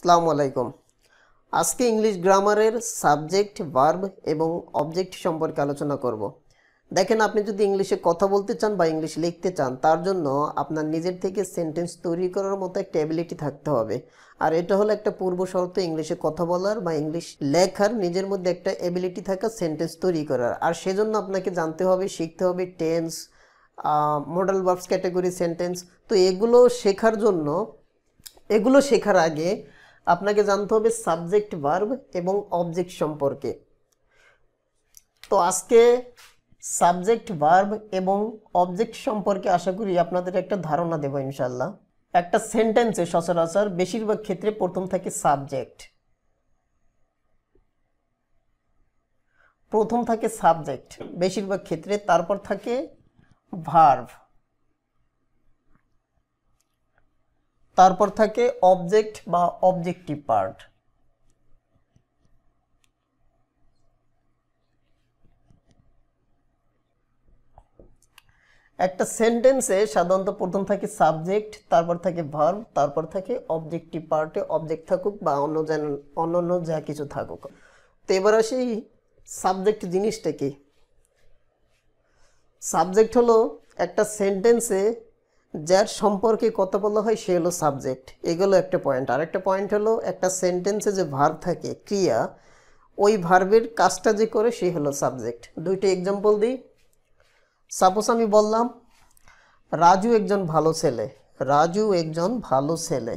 সালাম আলাইকুম আজকে ইংলিশ গ্রামারের সাবজেক্ট ভার্ব এবং অবজেক্ট সম্পর্কে আলোচনা করব। দেখেন আপনি যদি ইংলিশে কথা বলতে চান বা ইংলিশ লিখতে চান তার জন্য আপনার নিজের থেকে সেন্টেন্স তৈরি করার মতো একটা অ্যাবিলিটি থাকতে হবে আর এটা হলো একটা পূর্ব শর্ত ইংলিশে কথা বলার বা ইংলিশ লেখার নিজের মধ্যে একটা অ্যাবিলিটি থাকা সেন্টেন্স তৈরি করার আর সেজন্য আপনাকে জানতে হবে শিখতে হবে tense modal verbs category sentence তো এগুলো শেখার জন্য এগুলো শেখার আগে আপনাকে জানতে হবে সাবজেক্ট ভার্ব এবং অবজেক্ট সম্পর্কে তো আজকে সাবজেক্ট ভার্ব এবং অবজেক্ট সম্পর্কে আশা করি আপনাদের একটা ধারণা দেব ইনশাল্লাহ একটা সেন্টেন্সে সচরাচর বেশিরভাগ ক্ষেত্রে প্রথম থাকে সাবজেক্ট প্রথম থাকে সাবজেক্ট বেশিরভাগ ক্ষেত্রে তারপর থাকে ভার্ভ তারপর থাকে অবজেক্ট বা অবজেক্টিভ পার্ট একটা সেন্টেন্সে সাধারণত প্রথম থাকে সাবজেক্ট তারপর থাকে ভার্ব তারপর থাকে অবজেক্টিভ পার্টে অবজেক্ট থাকুক বা অন্য যেন অন্য যা কিছু থাকুক তো এবার আসি সাবজেক্ট জিনিসটা কি সাবজেক্ট হলো একটা সেন্টেন্সে যার সম্পর্কে কথা বলা হয় সে হলো সাবজেক্ট এগুলো একটা পয়েন্ট আরেকটা পয়েন্ট হলো একটা সেন্টেন্সে যে ভার্ব থাকে ক্রিয়া ওই ভার্বের কাজটা যে করে সে হলো সাবজেক্ট দুইটা এক্সাম্পল দিই সাপোজ আমি বললাম রাজু একজন ভালো ছেলে রাজু একজন ভালো ছেলে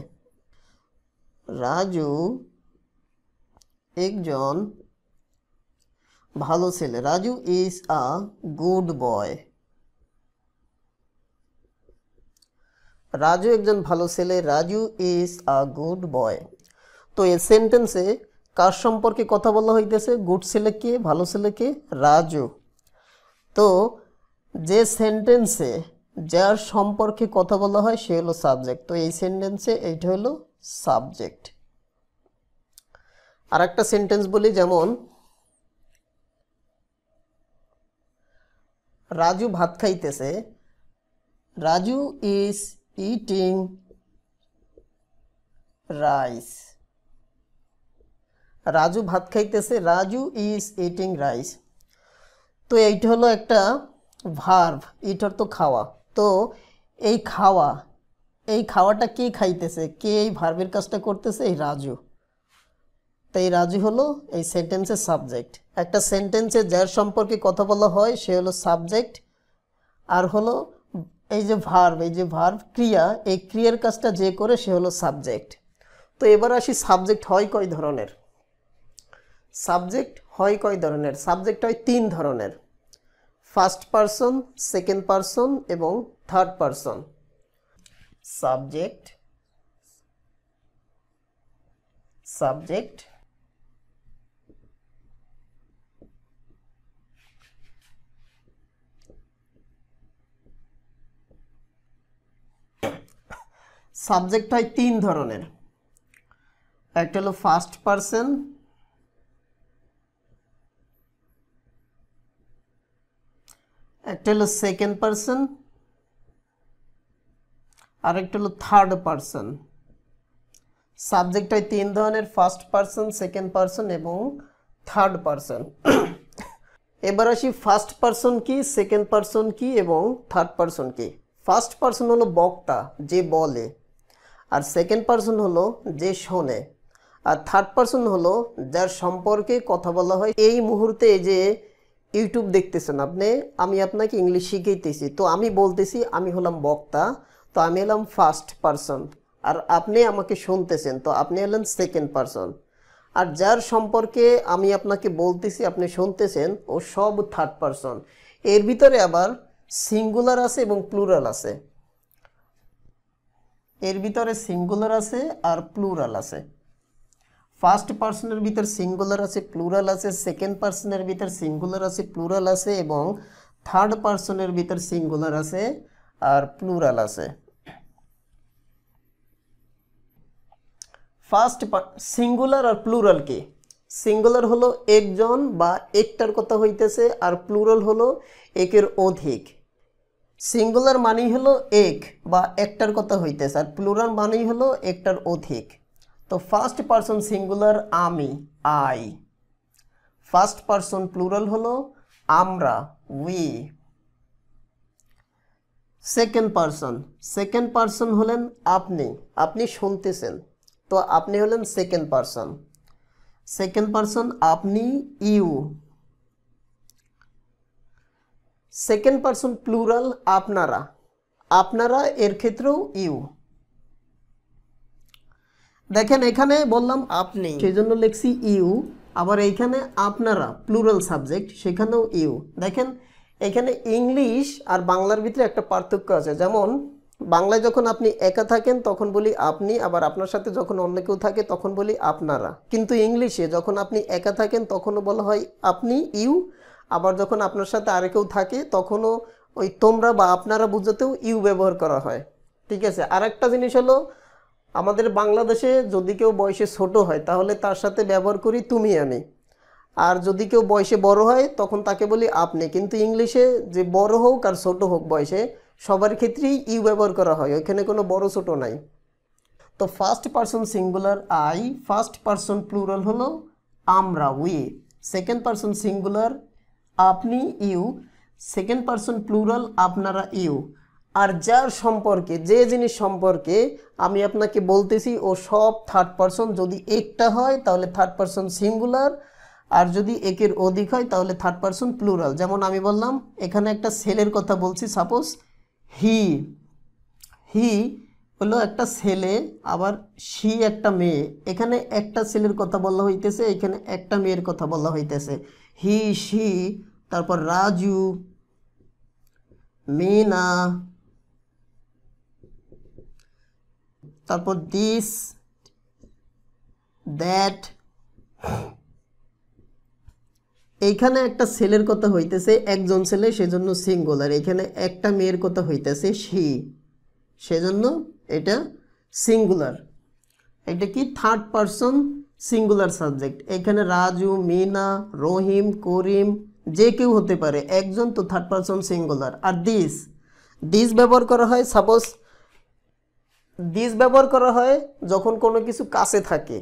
রাজু একজন ভালো ছেলে Raju is a good boy Raju একজন ভালো ছেলে Raju is a good boy তো এই সেন্টেন্সে কার সম্পর্কে কথা বলা হইতেছে গুড কে ভালো ছেলেকে রাজু তো যে সেন্টেন্সে যার সম্পর্কে কথা বলা হয় সে হলো সাবজেক্ট তো এই সেন্টেন্সে এইটা হলো সাবজেক্ট আর একটা সেন্টেন্স বলি যেমন রাজু ভাত খাইতেছে Raju is eating rice Raju ভাত খাইতেছে রাজু ইজ ইটিং রাইস তো এইটা হলো একটা ভার্ভ ইট তো খাওয়া তো এই খাওয়া এই খাওয়াটা কে খাইতেছে কে এই ভার্ভের কাজটা করতেছে এই রাজু তো এই রাজু হলো এই সেন্টেন্সের সাবজেক্ট একটা সেন্টেন্সে যার সম্পর্কে কথা বলা হয় সে হলো সাবজেক্ট আর হলো এই যে ভার্ভ এই যে ভার্ভ ক্রিয়া এই ক্রিয়ার কাজটা যে করে সে হলো সাবজেক্ট তো এবার আসি সাবজেক্ট হয় কয় ধরনের সাবজেক্ট হয় কয় ধরনের সাবজেক্ট হয় তিন ধরনের ফার্স্ট পারসন সেকেন্ড পারসন এবং third person subject subject subject হয় তিন ধরনের একটা হলো ফার্স্ট পারসন একটা হলো সেকেন্ড পারসন আর একটা হলো থার্ড পারসন সাবজেক্ট হয় তিন ধরনের ফার্স্ট পারসন সেকেন্ড পারসন এবং থার্ড পারসন এবার আসি ফার্স্ট পারসন কি সেকেন্ড পারসন কি এবং থার্ড পারসন কি ফার্স্ট পারসন হলো বক্তা যে বলে আর সেকেন্ড পারসন হলো যে শোনে আর থার্ড পারসন হলো যার সম্পর্কে কথা বলা হয় এই মুহূর্তে যে ইউটিউব দেখতেছেন আপনি আমি আপনাকে ইংলিশ শিখাইতেছি তো আমি বলতেছি আমি হলাম বক্তা তো আমি হলাম ফার্স্ট পারসন আর আপনি আমাকে শুনতেছেন তো আপনি হলেন সেকেন্ড পারসন আর যার সম্পর্কে আমি আপনাকে বলতেছি আপনি শুনতেছেন ও সব থার্ড পারসন এর ভিতরে আবার সিঙ্গুলার আছে এবং প্লুরাল আছে এর ভিতরে সিঙ্গুলার আছে আর প্লুরাল আছে ফার্স্ট পার্সনের ভিতর সিঙ্গুলার আছে প্লুরাল আছে সেকেন্ড পার্সনের ভিতর সিঙ্গুলার আছে প্লুরাল আছে এবং থার্ড পার্সনের ভিতর সিঙ্গুলার আছে আর প্লুরাল আছে ফার্স্ট সিঙ্গুলার আর প্লুরাল কি সিঙ্গুলার হলো একজন বা একটার কথা হইতেছে আর প্লুরাল হলো একের অধিক সিঙ্গুলার মানেই হলো এক বা একটার কথা হইতেছে আর প্লুরাল মানেই হলো একটার অধিক তো ফার্স্ট পারসন সিঙ্গুলার আমি আই ফার্স্ট পারসন প্লুরাল হলো আমরা we second person second person হলেন আপনি আপনি শুনতেছেন তো আপনি হলেন সেকেন্ড পারসন সেকেন্ড পারসন আপনি ইউ সেকেন্ড পার্সন প্লুরাল আপনারা আপনারা এর ক্ষেত্রেও ইউ দেখেন এখানে বললাম আপনি সেই জন্য লিখছি ইউ আবার এইখানে আপনারা প্লুরাল সাবজেক্ট সেখানেও ইউ দেখেন এখানে ইংলিশ আর বাংলার ভিতরে একটা পার্থক্য আছে যেমন বাংলায় যখন আপনি একা থাকেন তখন বলি আপনি আবার আপনার সাথে যখন অন্য কেউ থাকে তখন বলি আপনারা কিন্তু ইংলিশে যখন আপনি একা থাকেন তখনও বলা হয় আপনি ইউ আবার যখন আপনার সাথে আর কেউ থাকে তখনও ওই তোমরা বা আপনারা বুঝাতেও ইউ ব্যবহার করা হয় ঠিক আছে আর একটা জিনিস হলো আমাদের বাংলাদেশে যদি কেউ বয়সে ছোট হয় তাহলে তার সাথে ব্যবহার করি তুমি আমি আর যদি কেউ বয়সে বড় হয় তখন তাকে বলি আপনি কিন্তু ইংলিশে যে বড় হোক আর ছোট হোক বয়সে সবার ক্ষেত্রেই ইউ ব্যবহার করা হয় ওইখানে কোনো বড় ছোট নাই তো first person singular I first person plural হলো আমরা উই সেকেন্ড পারসন সিঙ্গুলার আপনি ইউ সেকেন্ড পারসন প্লুরাল আপনারা ইউ আর যার সম্পর্কে যে জিনিস সম্পর্কে আমি আপনাকে বলতেছি ও সব থার্ড পারসন যদি একটা হয় তাহলে থার্ড পারসন সিঙ্গুলার আর যদি একের অধিক হয় তাহলে থার্ড পারসন প্লুরাল যেমন আমি বললাম এখানে একটা সেলের কথা বলছি সাপোজ হি হি হলো একটা ছেলে আবার সি একটা মেয়ে এখানে একটা ছেলের কথা বলা হইতেছে এখানে একটা মেয়ের কথা বলা হইতেছে হি সি তারপর রাজু মিনা তারপর দিস দ্যাট এইখানে একটা ছেলের কথা হইতেছে একজন ছেলে সেজন্য সিঙ্গুলার এখানে একটা মেয়ের কথা হইতেছে সি সেজন্য এটা সিঙ্গুলার এটা কি থার্ড পারসন সিঙ্গুলার সাবজেক্ট এখানে রাজু মিনা রহিম করিম যে কেউ হতে পারে একজন তো থার্ড পারসন সিঙ্গুলার আর দিস দিস ব্যবহার করা হয় সাপোজ দিস ব্যবহার করা হয় যখন কোনো কিছু কাছে থাকে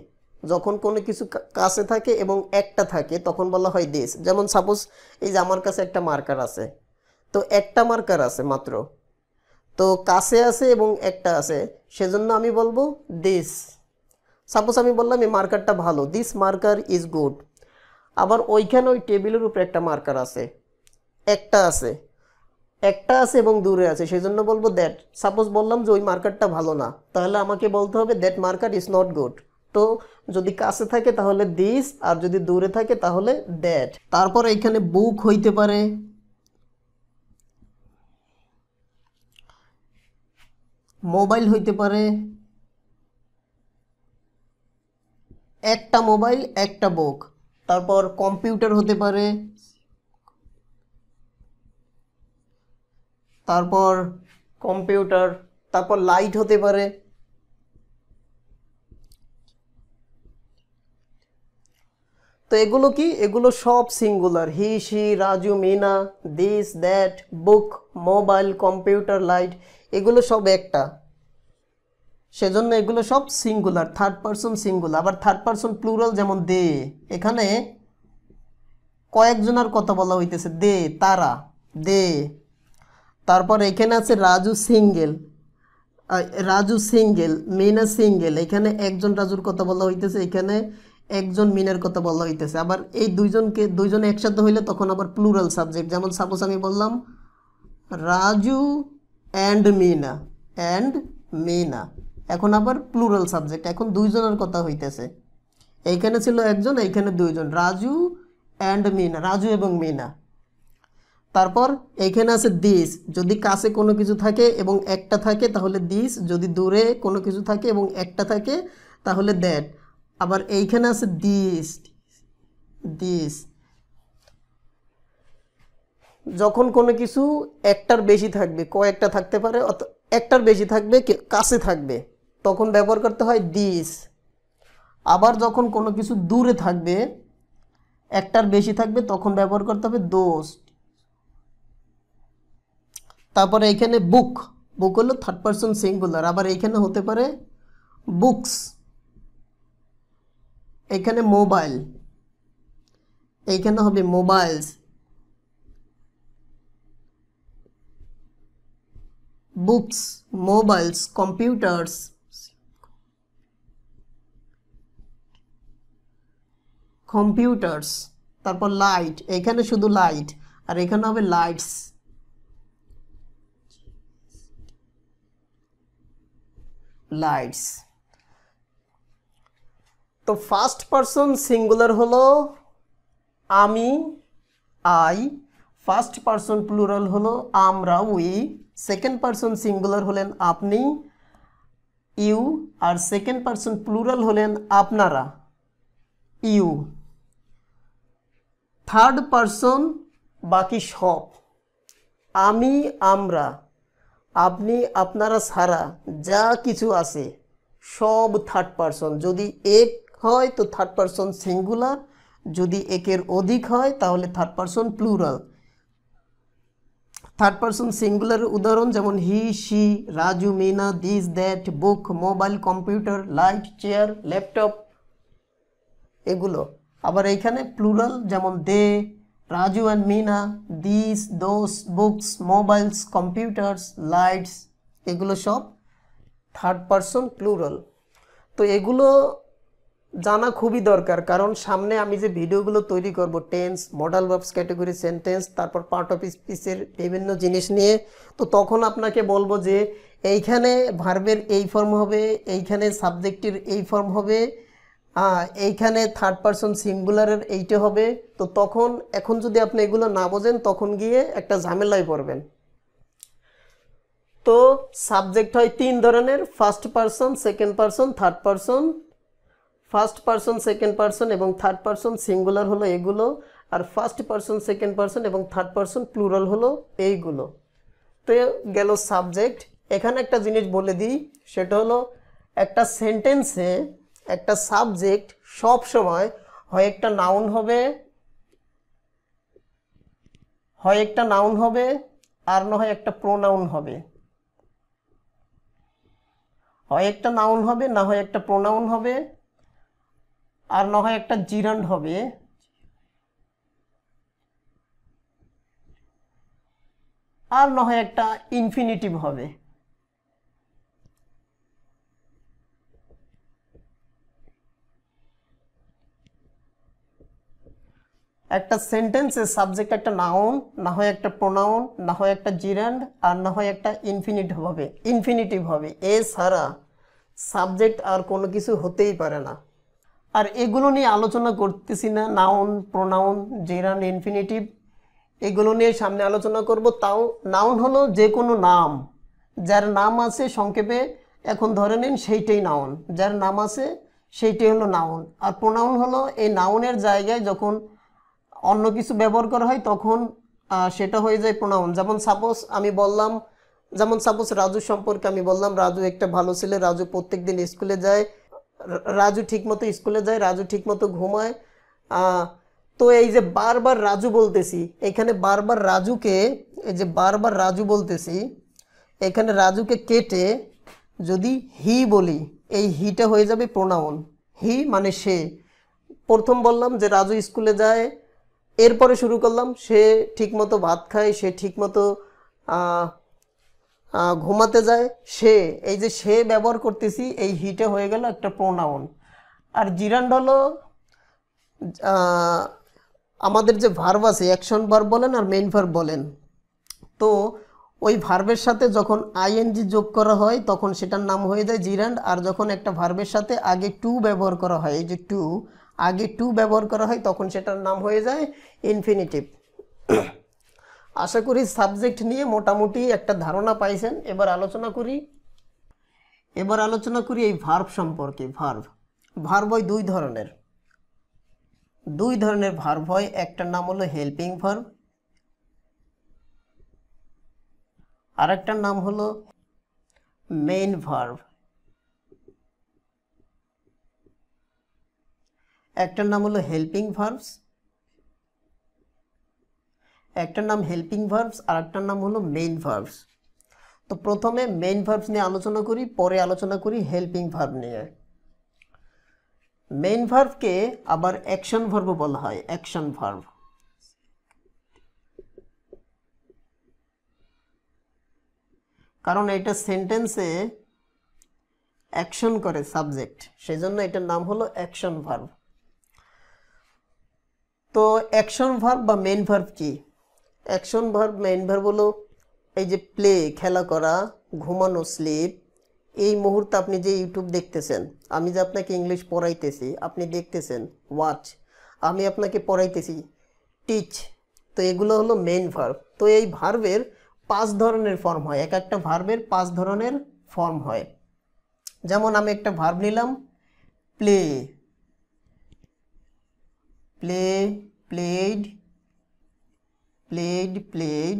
যখন কোনো কিছু কাছে থাকে এবং একটা থাকে তখন বলা হয় দিস যেমন সাপোজ এই যে আমার কাছে একটা মার্কার আছে তো একটা মার্কার আছে মাত্র তো কাছে আছে এবং একটা আছে সেজন্য আমি বলবো দিস সাপোজ আমি বললাম এই মার্কারটা ভালো দিস মার্কার ইজ গুড আবার ওইখানে ওই টেবিলের উপরে একটা মার্কার আছে একটা আছে একটা আছে এবং দূরে আছে সেই জন্য বলবো দ্যাট সাপোজ বললাম যে ওই মার্কারটা ভালো না তাহলে আমাকে বলতে হবে that marker is not good তো যদি কাছে থাকে তাহলে দিস আর যদি দূরে থাকে তাহলে দ্যাট তারপর এখানে বুক হইতে পারে মোবাইল হইতে পারে একটা মোবাইল একটা বুক তারপর কম্পিউটার হতে পারে তারপর কম্পিউটার তারপর লাইট হতে পারে তো এগুলো কি এগুলো সব singular he she Raju Mina this that book mobile computer light এগুলো সব একটা সেজন্য এগুলো সব সিঙ্গুলার থার্ড পারসন সিঙ্গুলার আবার থার্ড পারসন প্লুরাল যেমন দে এখানে আর কথা বলা হইতেছে দে তারা দে তারপর এখানে আছে Raju single Raju single Mina single এখানে একজন রাজুর কথা বলা হইতেছে এখানে একজন মিনের কথা বলা হইতেছে আবার এই দুইজনকে দুইজন একসাথে হইলে তখন আবার প্লুরাল সাবজেক্ট যেমন সাপোজ আমি বললাম রাজু অ্যান্ড মিনা অ্যান্ড মিনা এখন আবার প্লুরাল সাবজেক্ট এখন দুইজনের কথা হইতেছে এইখানে ছিল একজন এইখানে দুইজন রাজু অ্যান্ড মিনা রাজু এবং মিনা তারপর এইখানে আছে দিস যদি কাছে কোনো কিছু থাকে এবং একটা থাকে তাহলে দিস যদি দূরে কোনো কিছু থাকে এবং একটা থাকে তাহলে দ্যাট আবার এইখানে আছে দিস দিস যখন কোনো কিছু একটার বেশি থাকবে কয়েকটা থাকতে পারে একটার বেশি থাকবে কাছে থাকবে তখন ব্যবহার করতে হয় দিস আবার যখন কোনো কিছু দূরে থাকবে একটার বেশি থাকবে তখন ব্যবহার করতে হবে দোস্ট তারপরে এখানে বুক বুক হলো থার্ড পারসন সিঙ্গুলার আবার এখানে হতে পারে বুকস এখানে মোবাইল এইখানে হবে mobiles books mobiles computers computers তারপর লাইট এখানে শুধু লাইট আর এখানে হবে লাইটস লাইটস তো ফার্স্ট পারসন সিঙ্গুলার হলো আমি আই ফার্স্ট পারসন প্লুরাল হলো আমরা উই সেকেন্ড পারসন সিঙ্গুলার হলেন আপনি ইউ আর সেকেন্ড পারসন প্লুরাল হলেন আপনারা ইউ থার্ড পারসন বাকি সব আমি আমরা আপনি আপনারা সারা যা কিছু আছে সব থার্ড পারসন যদি এক হয় তো থার্ড পারসন সিঙ্গুলার যদি একের অধিক হয় তাহলে third person plural third person singular উদাহরণ যেমন he she Raju Mina this that book mobile computer light chair laptop এগুলো আবার এইখানে প্লুরাল যেমন they Raju and Mina this those books mobiles computers lights এগুলো সব থার্ড পারসন প্লুরাল তো এগুলো জানা খুবই দরকার কারণ সামনে আমি যে ভিডিওগুলো তৈরি করব tense modal verbs category sentence তারপর পার্ট অফ স্পিচের বিভিন্ন জিনিস নিয়ে তো তখন আপনাকে বলবো যে এইখানে ভার্বের এই ফর্ম হবে এইখানে সাবজেক্টের এই ফর্ম হবে এইখানে থার্ড পারসন সিঙ্গুলারের এইটে হবে তো তখন এখন যদি আপনি এগুলো না বোঝেন তখন গিয়ে একটা ঝামেলায় পড়বেন তো সাবজেক্ট হয় তিন ধরনের first person second person third person first person second person এবং থার্ড পারসন সিঙ্গুলার হলো এগুলো আর ফার্স্ট পারসন সেকেন্ড পারসন এবং থার্ড পারসন প্লুরাল হলো এইগুলো তো গেল সাবজেক্ট এখানে একটা জিনিস বলে দিই সেটা হলো একটা সেন্টেন্সে একটা সাবজেক্ট সব সময় হয় একটা নাউন হবে হয় একটা নাউন হবে আর না হয় একটা প্রোনাউন হবে হয় একটা নাউন হবে না হয় একটা প্রোনাউন হবে আর না হয় একটা জিরান্ড হবে আর না হয় একটা ইনফিনিটিভ হবে একটা সেন্টেন্সের সাবজেক্ট একটা নাউন না হয় একটা প্রোনাউন না হয় একটা জিরান্ড আর না হয় একটা ইনফিনিট হবে ইনফিনিটিভ হবে এ সাবজেক্ট আর কোনো কিছু হতেই পারে না আর এগুলো নিয়ে আলোচনা করতেছি না নাউন প্রোনাউন জিরান্ড ইনফিনিটিভ এগুলো নিয়ে সামনে আলোচনা করব তাও নাউন হলো যে কোনো নাম যার নাম আছে সংক্ষেপে এখন ধরে নিন সেইটাই নাউন যার নাম আছে সেইটাই হলো নাউন আর প্রোনাউন হলো এই নাউনের জায়গায় যখন অন্য কিছু ব্যবহার করা হয় তখন সেটা হয়ে যায় প্রোনাউন যেমন সাপোজ আমি বললাম যেমন সাপোজ রাজু সম্পর্কে আমি বললাম রাজু একটা ভালো ছেলে রাজু প্রত্যেক দিন স্কুলে যায় রাজু ঠিকমতো স্কুলে যায় রাজু ঠিকমতো ঘুমায় তো এই যে বারবার রাজু বলতেছি এখানে বারবার রাজুকে এই যে বারবার রাজু বলতেছি এখানে রাজুকে কেটে যদি হি বলি এই হিটা হয়ে যাবে প্রোনাউন হি মানে সে প্রথম বললাম যে রাজু স্কুলে যায় এরপরে শুরু করলাম সে ঠিকমতো ভাত খায় সে ঠিকমতো ঘুমাতে যায় সে এই যে সে ব্যবহার করতেছি এই হিটে হয়ে গেল একটা প্রোনাউন আর জিরান্ড হলো আমাদের যে ভার্ব আছে অ্যাকশন ভার্ব বলেন আর মেইন ভার্ব বলেন তো ওই ভার্বের সাথে যখন আইএনজি যোগ করা হয় তখন সেটার নাম হয়ে যায় জিরান্ড আর যখন একটা ভার্বের সাথে আগে টু ব্যবহার করা হয় এই যে টু আগে টু ব্যবহার করা হয় তখন সেটার নাম হয়ে যায় ইনফিনিটিভ আশা করি সাবজেক্ট নিয়ে মোটামুটি একটা ধারণা পাইছেন এবার আলোচনা করি এবার আলোচনা করি এই ভার্ভ সম্পর্কে ভার্ভ ভার্ভ হয় দুই ধরনের দুই ধরনের ভার্ভ হয় একটার নাম হলো হেল্পিং ভার্ভ আরেকটার নাম হলো মেইন ভার্ভ একটার নাম হলো হেল্পিং ভার্বস একটার নাম হেল্পিং ভার্বস আর একটার নাম হলো মেইন ভার্বস তো প্রথমে মেইন ভার্বস নিয়ে আলোচনা করি পরে আলোচনা করি হেল্পিং ভার্ব নিয়ে মেইন ভার্ভকে আবার অ্যাকশন ভার্ভ বলা হয় অ্যাকশন ভার্ভ কারণ এটা সেন্টেন্সে অ্যাকশন করে সাবজেক্ট সেজন্য এটার নাম হলো অ্যাকশন ভার্ভ তো অ্যাকশন ভার্ব বা মেন ভার্ব কি অ্যাকশন ভার্ব মেন ভার্ব হলো এই যে প্লে খেলা করা ঘুমানো স্লিপ এই মুহূর্তে আপনি যে ইউটিউব দেখতেছেন আমি যে আপনাকে ইংলিশ পড়াইতেছি আপনি দেখতেছেন ওয়াচ আমি আপনাকে পড়াইতেছি টিচ তো এগুলো হলো মেন ভার্ব তো এই ভার্বের পাঁচ ধরনের ফর্ম হয় এক একটা ভার্বের পাঁচ ধরনের ফর্ম হয় যেমন আমি একটা ভার্ব নিলাম play play played played played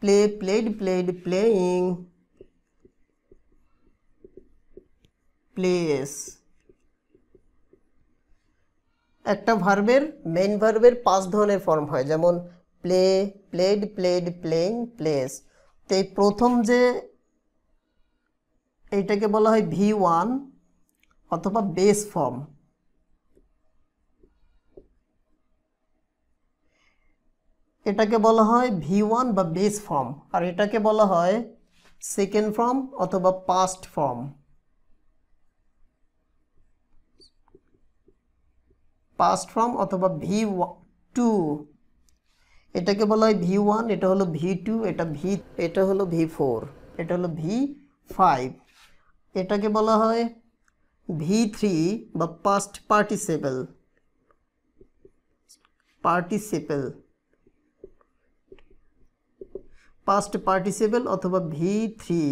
play played played playing plays একটা ভার্বের মেইন ভার্বের পাঁচ ধরনের ফর্ম হয় যেমন play played played playing plays তো এই প্রথম যে এইটাকে বলা হয় ভি ওয়ান অথবা বেস ফর্ম এটাকে বলা হয় ভি ওয়ান বা বেস ফর্ম আর এটাকে বলা হয় সেকেন্ড ফর্ম অথবা পাস্ট ফর্ম পাস্ট ফর্ম অথবা ভি টু এটাকে বলা হয় ভি ওয়ান এটা হলো ভি টু এটা ভি এটা হলো ভি ফোর এটা হলো ভি ফাইভ এটাকে বলা হয় ভি থ্রি বা past participle participle past participle অথবা ভি থ্রি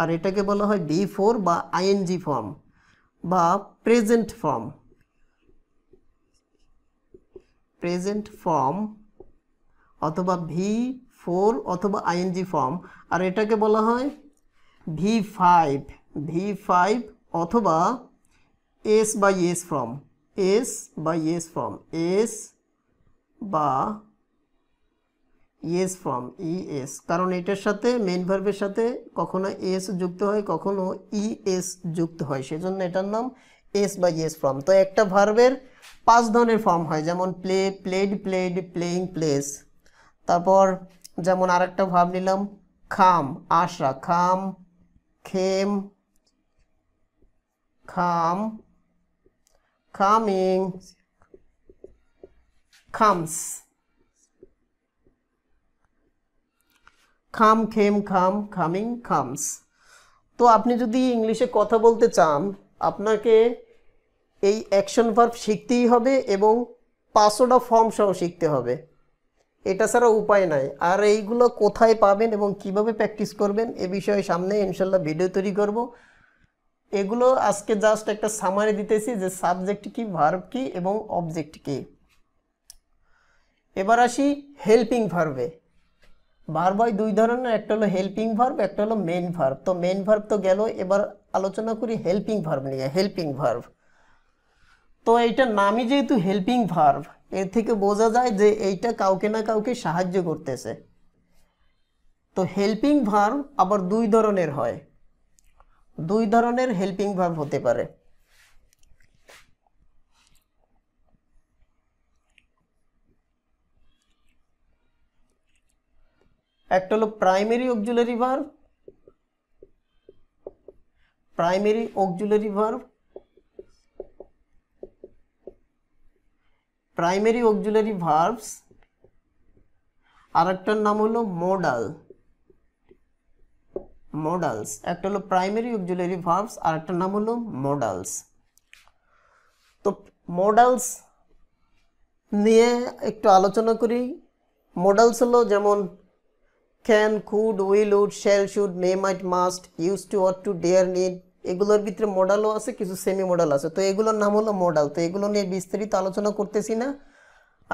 আর এটাকে বলা হয় ভি ফোর বা আইএনজি ফর্ম বা প্রেজেন্ট ফর্ম প্রেজেন্ট ফর্ম অথবা ভি ফোর অথবা আইএনজি ফর্ম আর এটাকে বলা হয় ভি ফাইভ ভি ফাইভ অথবা এস বা এস ফর্ম এস বা এস ফর্ম এস বা ইয়েস ফ্রম ইএস কারণ এটার সাথে মেন ভার্বের সাথে কখনো এস e যুক্ত হয় কখনো ইএস e যুক্ত হয় সেজন্য এটার নাম এস বা ইয়েস e ফ্রম তো একটা ভার্বের পাঁচ ধরনের ফর্ম হয় যেমন play played played playing plays তারপর যেমন আরেকটা ভাব নিলাম খাম আশা খাম খেম খাম খামিং খামস খাম খেম খাম খামিং খামস তো আপনি যদি ইংলিশে কথা বলতে চান আপনাকে এই অ্যাকশন ভার্ব শিখতেই হবে এবং অফ ফর্ম সহ শিখতে হবে এটা ছাড়া উপায় নাই আর এইগুলো কোথায় পাবেন এবং কিভাবে প্র্যাকটিস করবেন এ বিষয়ে সামনে ইনশাল্লাহ ভিডিও তৈরি করব এগুলো আজকে জাস্ট একটা সামারি দিতেছি যে সাবজেক্ট কি ভার্ব কি এবং অবজেক্ট কি এবার আসি হেল্পিং ভার্বে ভার্ব হয় দুই ধরনের একটা হলো হেল্পিং ভার্ব একটা হলো মেন ভার্ব তো মেন ভার্ব তো গেল এবার আলোচনা করি হেল্পিং ভার্ব নিয়ে হেল্পিং ভার্ব তো এইটার নামই যেহেতু হেল্পিং ভার্ব এর থেকে বোঝা যায় যে এইটা কাউকে না কাউকে সাহায্য করতেছে তো হেল্পিং ভার্ব আবার দুই ধরনের হয় দুই ধরনের হেল্পিং ভার্ব হতে পারে একটা হলো primary auxiliary verb primary auxiliary verb primary auxiliary verbs আর একটার নাম হলো মোডাল মডালস একটা হলো প্রাইমারি অক্সুলারি ভার্বস আর একটা নাম হলো মডালস তো মডালস নিয়ে একটু আলোচনা করি মডালস হলো যেমন can could will would shall should may might must use to ought to dare need এগুলোর ভিতরে মডেলও আছে কিছু সেমি মডেল আছে তো এগুলোর নাম হলো মডেল তো এগুলো নিয়ে বিস্তারিত আলোচনা করতেছি না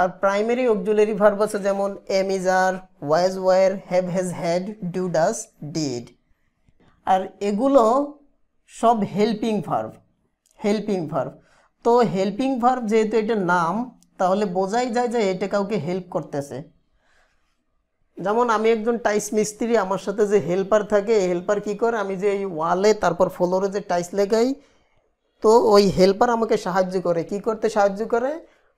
আর প্রাইমারি অক্সুলারি ভার্ব আছে যেমন am is are was were have has had do does did আর এগুলো সব হেল্পিং ভার্ব হেল্পিং ভার্ব তো হেল্পিং ভার্ব যেহেতু এটা নাম তাহলে বোঝাই যায় যে এটা কাউকে হেল্প করতেছে যেমন আমি একজন টাইস মিস্ত্রি আমার সাথে যে হেল্পার থাকে হেল্পার কি করে আমি যে এই ওয়ালে তারপর ফ্লোরে যে টাইস লেগাই তো ওই হেল্পার আমাকে সাহায্য করে কি করতে সাহায্য করে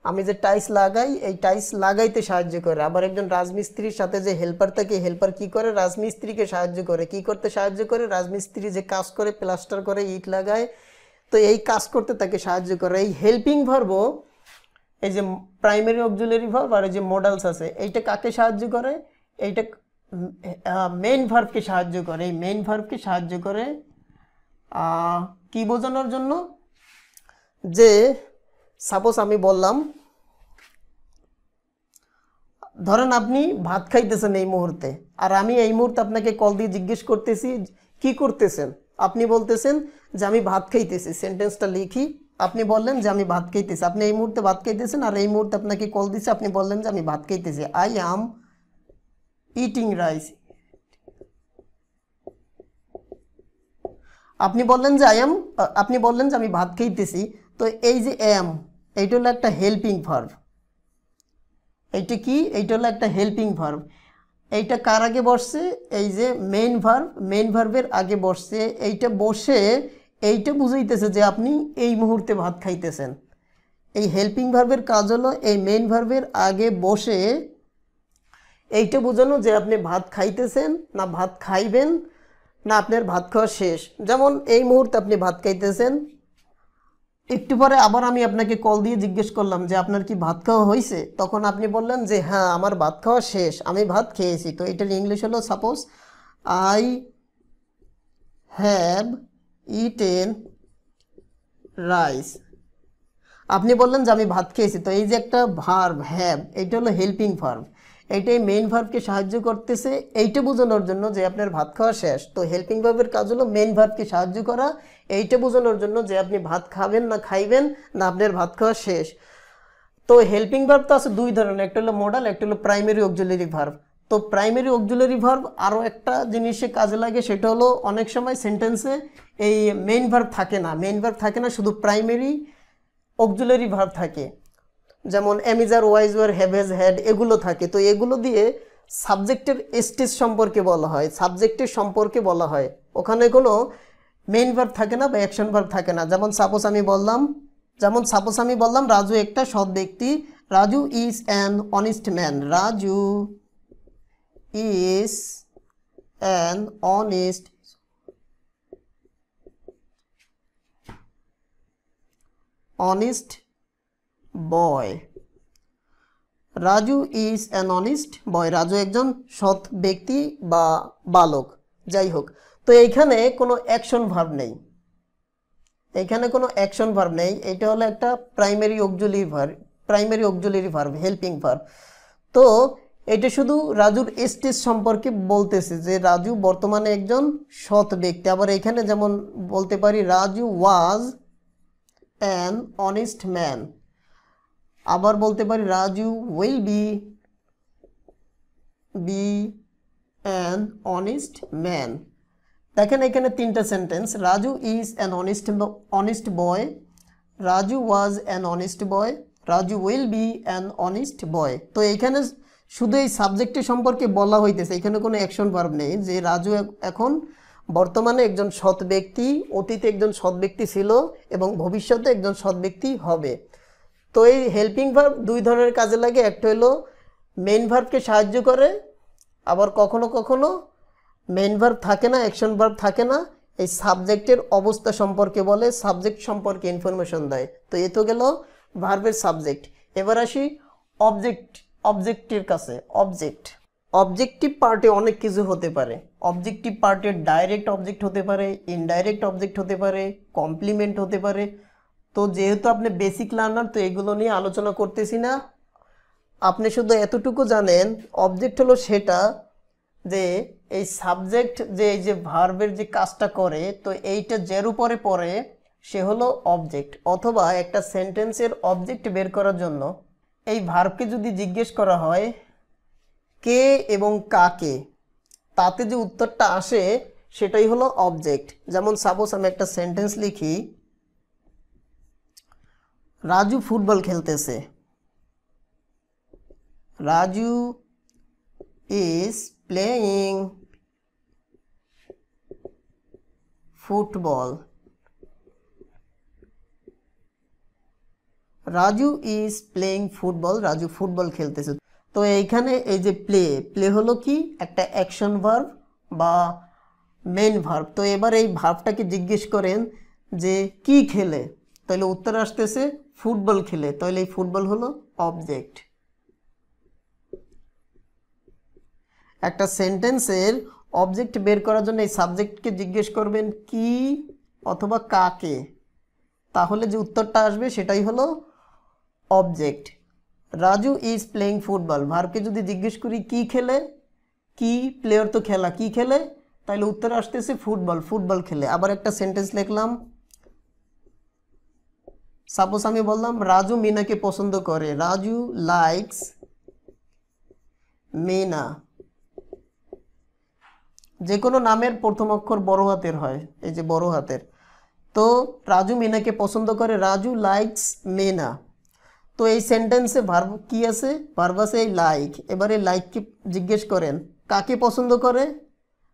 আমি যে টাইস লাগাই এই টাইস লাগাইতে সাহায্য করে আবার একজন রাজমিস্ত্রির সাথে যে হেল্পার থাকে হেল্পার কি করে রাজমিস্ত্রিকে সাহায্য করে কি করতে সাহায্য করে রাজমিস্ত্রি যে কাজ করে প্লাস্টার করে ইট লাগায় তো এই কাজ করতে তাকে সাহায্য করে এই হেল্পিং ভার্ব এই যে প্রাইমারি অবজুলারি ভার্ব আর এই যে মডালস আছে এইটা কাকে সাহায্য করে এইটা মেইন ভার্ভকে সাহায্য করে এই মেইন ভার্ভকে সাহায্য করে কি বোঝানোর জন্য যে সাপোজ আমি বললাম ধরেন আপনি ভাত খাইতেছেন এই মুহূর্তে আর আমি এই মুহূর্তে আপনাকে কল দিয়ে জিজ্ঞেস করতেছি কি করতেছেন আপনি বলতেছেন যে আমি ভাত খাইতেছি সেন্টেন্সটা লিখি আপনি বললেন যে আমি ভাত খাইতেছি আপনি এই মুহূর্তে ভাত খাইতেছেন আর এই মুহূর্তে আপনাকে কল দিচ্ছে আপনি বললেন যে আমি ভাত খাইতেছি আই আম ইটিং রাইস আপনি বললেন যে আই এম আপনি বললেন যে আমি ভাত খাইতেছি তো এই যে এম এইটা হলো একটা হেল্পিং ভার্ভ এইটা কি এইটা হলো একটা হেল্পিং ভার্ভ এইটা কার আগে বসছে এই যে মেইন ভার্ভ মেইন ভার্ভের আগে বসছে এইটা বসে এইটা বুঝাইতেছে যে আপনি এই মুহূর্তে ভাত খাইতেছেন এই হেল্পিং ভার্ভের কাজ হলো এই মেইন ভার্ভের আগে বসে এইটা বোঝানো যে আপনি ভাত খাইতেছেন না ভাত খাইবেন না আপনার ভাত খাওয়া শেষ যেমন এই মুহূর্তে আপনি ভাত খাইতেছেন একটু পরে আবার আমি আপনাকে কল দিয়ে জিজ্ঞেস করলাম যে আপনার কি ভাত খাওয়া হয়েছে তখন আপনি বললেন যে হ্যাঁ আমার ভাত খাওয়া শেষ আমি ভাত খেয়েছি তো এটার ইংলিশ হলো suppose I have eaten rice আপনি বললেন যে আমি ভাত খেয়েছি তো এই যে একটা ভার্ব হ্যাভ এটা হলো হেল্পিং ভার্ব এইটাই মেইন ভার্বকে সাহায্য করতেছে এইটা বোঝানোর জন্য যে আপনার ভাত খাওয়া শেষ তো হেল্পিং ভার্বের কাজ হলো মেইন ভার্বকে সাহায্য করা এইটা বোঝানোর জন্য যে আপনি ভাত খাবেন না খাইবেন না আপনার ভাত খাওয়া শেষ তো হেল্পিং ভার্ব তো আছে দুই ধরনের একটা হলো মডাল একটা হলো প্রাইমারি অকজুলারি ভার্ব তো প্রাইমারি অক্সিলারি ভার্ব আরও একটা জিনিসে কাজে লাগে সেটা হলো অনেক সময় সেন্টেন্সে এই মেইন ভার্ব থাকে না মেইন ভার্ব থাকে না শুধু প্রাইমারি অকজুলারি ভার্ব থাকে যেমন am is are was were have had এগুলো থাকে তো এগুলো দিয়ে সাবজেক্টের স্টেজ সম্পর্কে বলা হয় সাবজেক্টের সম্পর্কে বলা হয় ওখানে কোনো মেইন ভার্ব থাকে না বা অ্যাকশন ভার্ব থাকে না যেমন সাপোজ আমি বললাম যেমন সাপোজ আমি বললাম রাজু একটা সৎ ব্যক্তি Raju is an honest man Raju is an honest honest boy Raju is an honest boy. Raju একজন সৎ ব্যক্তি বা বালক যাই হোক তো এইখানে কোনো অ্যাকশন ভার্ব নেই এইখানে কোনো অ্যাকশন ভার্ব নেই এটা হলো একটা primary auxiliary verb primary auxiliary verb helping verb তো এটা শুধু রাজুর স্টেজ সম্পর্কে বলতেছে যে রাজু বর্তমানে একজন সৎ ব্যক্তি আবার এখানে যেমন বলতে পারি Raju was an honest man আবার বলতে পারি Raju will be be an honest man দেখেন এখানে তিনটা sentence Raju is an honest honest boy Raju was an honest boy Raju will be an honest boy তো এখানে শুধু এই সাবজেক্টটি সম্পর্কে বলা হইতেছে এখানে কোনো অ্যাকশন ভার্ব নেই যে রাজু এখন বর্তমানে একজন সৎ ব্যক্তি অতীতে একজন সৎ ব্যক্তি ছিল এবং ভবিষ্যতে একজন সৎ ব্যক্তি হবে তো এই হেল্পিং ভার্ব দুই ধরনের কাজে লাগে একটা হলো মেইন ভার্বকে সাহায্য করে আবার কখনো কখনো মেইন ভার্ব থাকে না অ্যাকশন ভার্ব থাকে না এই সাবজেক্টের অবস্থা সম্পর্কে বলে সাবজেক্ট সম্পর্কে ইনফরমেশন দেয় তো এ তো গেল ভার্বের সাবজেক্ট এবার আসি অবজেক্ট অবজেক্টের কাছে অবজেক্ট অবজেক্টিভ পার্টে অনেক কিছু হতে পারে অবজেক্টিভ পার্টে ডাইরেক্ট অবজেক্ট হতে পারে ইনডাইরেক্ট অবজেক্ট হতে পারে কমপ্লিমেন্ট হতে পারে তো যেহেতু আপনি বেসিক লার্নার তো এগুলো নিয়ে আলোচনা করতেছি না আপনি শুধু এতটুকু জানেন অবজেক্ট হলো সেটা যে এই সাবজেক্ট যে এই যে ভার্বের যে কাজটা করে তো এইটা যের উপরে পড়ে সে হলো অবজেক্ট অথবা একটা সেন্টেন্সের অবজেক্ট বের করার জন্য এই ভার্বকে যদি জিজ্ঞেস করা হয় কে এবং কাকে তাতে যে উত্তরটা আসে সেটাই হলো অবজেক্ট যেমন সাপোজ আমি একটা সেন্টেন্স লিখি রাজু ফুটবল খেলতেছে Raju is playing football Raju is playing football Raju football খেলতেছে তো এইখানে এই যে প্লে প্লে হলো কি একটা অ্যাকশন ভার্ব বা মেন ভার্ব তো এবার এই ভার্বটাকে জিজ্ঞেস করেন যে কি খেলে তাহলে উত্তর আসতেছে ফুটবল খেলে তাহলে এই ফুটবল হলো অবজেক্ট একটা সেন্টেন্সের অবজেক্ট বের করার জন্য এই সাবজেক্টকে জিজ্ঞেস করবেন কি অথবা কাকে তাহলে যে উত্তরটা আসবে সেটাই হলো object Raju is playing football ভারকে যদি জিজ্ঞেস করি কি খেলে কি প্লেয়ার তো খেলা কি খেলে তাহলে উত্তর আসতেছে ফুটবল ফুটবল খেলে আবার একটা সেন্টেন্স লিখলাম সাপোজ আমি বললাম রাজু মিনাকে পছন্দ করে রাজু লাইকস মিনা যে কোনো নামের প্রথম অক্ষর বড় হাতের হয় এই যে বড় হাতের তো রাজু মিনাকে পছন্দ করে রাজু লাইকস মেনা তো এই সেন্টেন্সে ভার্ব কি আছে ভার্ব আছে এই লাইক এবারে লাইককে জিজ্ঞেস করেন কাকে পছন্দ করে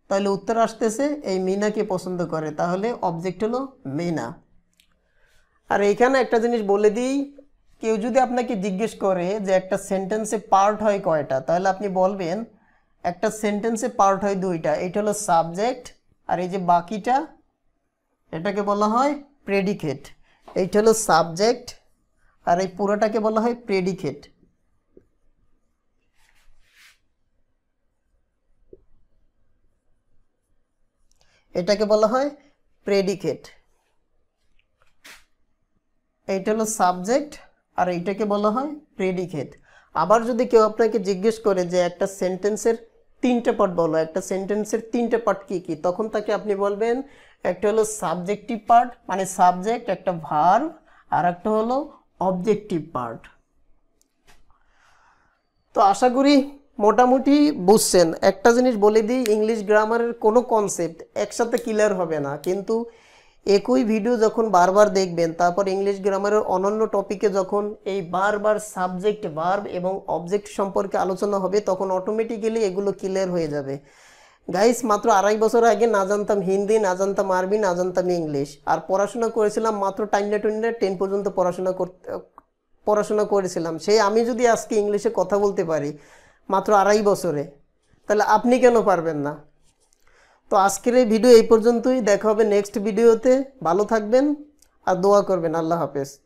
তাহলে উত্তর আসতেছে এই মিনাকে পছন্দ করে তাহলে অবজেক্ট হলো মেনা আর এখানে একটা জিনিস বলে দিই কেউ যদি আপনাকে জিজ্ঞেস করে যে একটা সেন্টেন্সে পার্ট হয় কয়টা তাহলে আপনি বলবেন একটা সেন্টেন্সে পার্ট হয় দুইটা এটা হলো সাবজেক্ট আর এই যে বাকিটা এটাকে বলা হয় প্রেডিকেট এইটা হলো সাবজেক্ট আর এই পুরোটাকে বলা হয় প্রেডিকেট এটাকে বলা হয় প্রেডিকেট এটা হলো সাবজেক্ট আর এইটাকে বলা হয় প্রেডিকেট আবার যদি কেউ আপনাকে জিজ্ঞেস করে যে একটা সেন্টেন্সের তিনটে পার্ট বলো একটা সেন্টেন্সের তিনটে পার্ট কী কী তখন তাকে আপনি বলবেন একটা হলো সাবজেক্টিভ পার্ট মানে সাবজেক্ট একটা ভার আর একটা হলো অবজেক্টিভ পার্ট তো আশা করি মোটামুটি বুঝছেন একটা জিনিস বলে দিই ইংলিশ গ্রামারের কোনো কনসেপ্ট একসাথে ক্লিয়ার হবে না কিন্তু একই ভিডিও যখন বারবার দেখবেন তারপর ইংলিশ গ্রামারের অনন্য টপিকে যখন এই বারবার সাবজেক্ট ভার্ব এবং অবজেক্ট সম্পর্কে আলোচনা হবে তখন অটোমেটিক্যালি এগুলো ক্লিয়ার হয়ে যাবে গাইস মাত্র আড়াই বছর আগে না জানতাম হিন্দি না জানতাম আরবি না জানতাম ইংলিশ আর পড়াশোনা করেছিলাম মাত্র টাইনা টাইনা টেন পর্যন্ত পড়াশোনা করতে পড়াশোনা করেছিলাম সেই আমি যদি আজকে ইংলিশে কথা বলতে পারি মাত্র আড়াই বছরে তাহলে আপনি কেন পারবেন না তো আজকের এই ভিডিও এই পর্যন্তই দেখা হবে নেক্সট ভিডিওতে ভালো থাকবেন আর দোয়া করবেন আল্লাহ হাফেজ